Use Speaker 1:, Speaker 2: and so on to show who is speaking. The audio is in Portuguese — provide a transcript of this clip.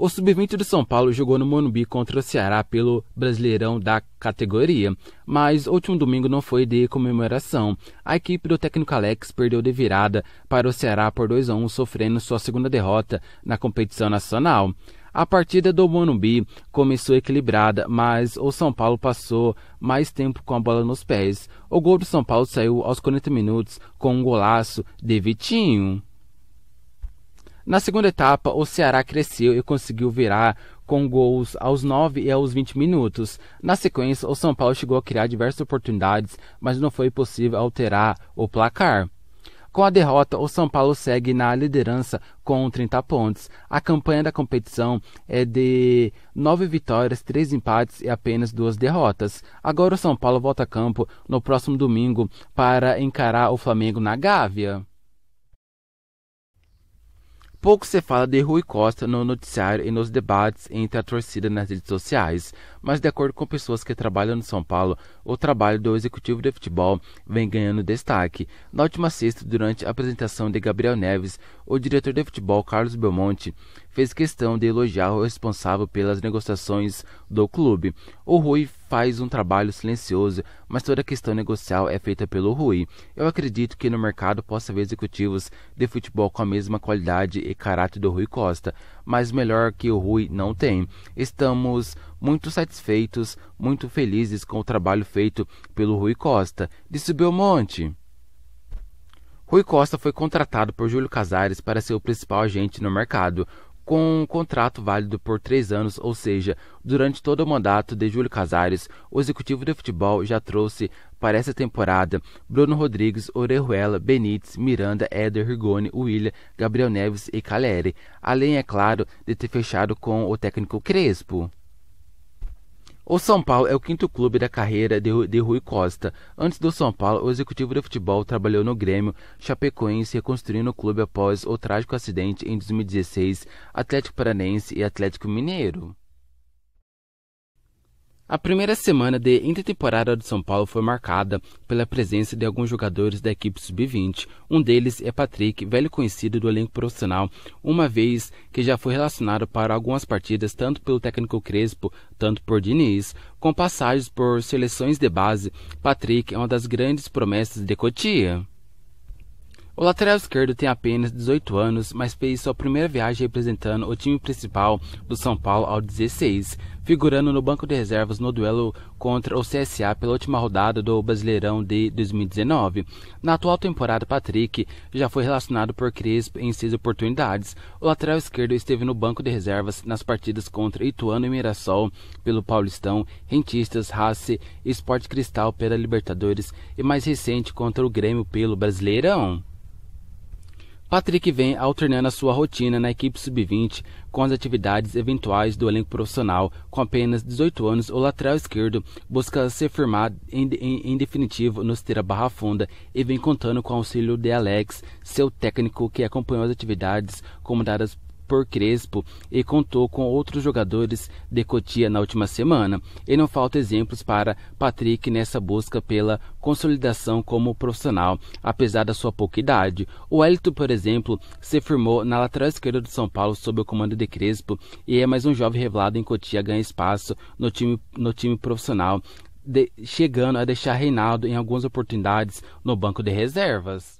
Speaker 1: O Sub-20 do São Paulo jogou no Morumbi contra o Ceará pelo Brasileirão da categoria, mas o último domingo não foi de comemoração. A equipe do técnico Alex perdeu de virada para o Ceará por 2 a 1, sofrendo sua segunda derrota na competição nacional. A partida do Morumbi começou equilibrada, mas o São Paulo passou mais tempo com a bola nos pés. O gol do São Paulo saiu aos 40 minutos com um golaço de Vitinho. Na segunda etapa, o Ceará cresceu e conseguiu virar com gols aos 9 e aos 20 minutos. Na sequência, o São Paulo chegou a criar diversas oportunidades, mas não foi possível alterar o placar. Com a derrota, o São Paulo segue na liderança com 30 pontos. A campanha da competição é de 9 vitórias, 3 empates e apenas 2 derrotas. Agora o São Paulo volta a campo no próximo domingo para encarar o Flamengo na Gávea. Pouco se fala de Rui Costa no noticiário e nos debates entre a torcida nas redes sociais, mas de acordo com pessoas que trabalham no São Paulo, o trabalho do executivo de futebol vem ganhando destaque. Na última sexta, durante a apresentação de Gabriel Neves, o diretor de futebol Carlos Belmonte fez questão de elogiar o responsável pelas negociações do clube. O Rui faz um trabalho silencioso, mas toda a questão negocial é feita pelo Rui. Eu acredito que no mercado possa haver executivos de futebol com a mesma qualidade e caráter do Rui Costa, mas melhor que o Rui não tem. Estamos muito satisfeitos, muito felizes com o trabalho feito pelo Rui Costa, disse Belmonte. Rui Costa foi contratado por Júlio Casares para ser o principal agente no mercado com um contrato válido por três anos, ou seja, durante todo o mandato de Júlio Casares, o executivo de futebol já trouxe para essa temporada Bruno Rodrigues, Orejuela, Benítez, Miranda, Éder, Rigoni, William, Gabriel Neves e Caleri, além, é claro, de ter fechado com o técnico Crespo. O São Paulo é o quinto clube da carreira de, de, Rui Costa. Antes do São Paulo, o executivo de futebol trabalhou no Grêmio Chapecoense, reconstruindo o clube após o trágico acidente em 2016, Atlético Paranense e Atlético Mineiro. A primeira semana de intertemporada do São Paulo foi marcada pela presença de alguns jogadores da equipe sub-20. Um deles é Patrick, velho conhecido do elenco profissional, uma vez que já foi relacionado para algumas partidas tanto pelo técnico Crespo, tanto por Diniz, com passagens por seleções de base. Patrick é uma das grandes promessas de Cotia. O lateral esquerdo tem apenas 18 anos, mas fez sua primeira viagem representando o time principal do São Paulo ao 16, figurando no banco de reservas no duelo contra o CSA pela última rodada do Brasileirão de 2019. Na atual temporada, Patrick já foi relacionado por Crespo em seis oportunidades. O lateral esquerdo esteve no banco de reservas nas partidas contra Ituano e Mirassol pelo Paulistão, Rentistas, Race e Esporte Cristal pela Libertadores e mais recente contra o Grêmio pelo Brasileirão. Patrick vem alternando a sua rotina na equipe sub-20 com as atividades eventuais do elenco profissional. Com apenas 18 anos, o lateral esquerdo busca se firmar em, em, em definitivo no Esteira Barra Funda e vem contando com o auxílio de Alex, seu técnico que acompanhou as atividades comandadas por Crespo e contou com outros jogadores de Cotia na última semana. E não falta exemplos para Patrick nessa busca pela consolidação como profissional, apesar da sua pouca idade. O elito, por exemplo, se firmou na lateral esquerda do São Paulo sob o comando de Crespo e é mais um jovem revelado em Cotia ganha espaço no time, no time profissional. De, chegando a deixar Reinaldo em algumas oportunidades no banco de reservas.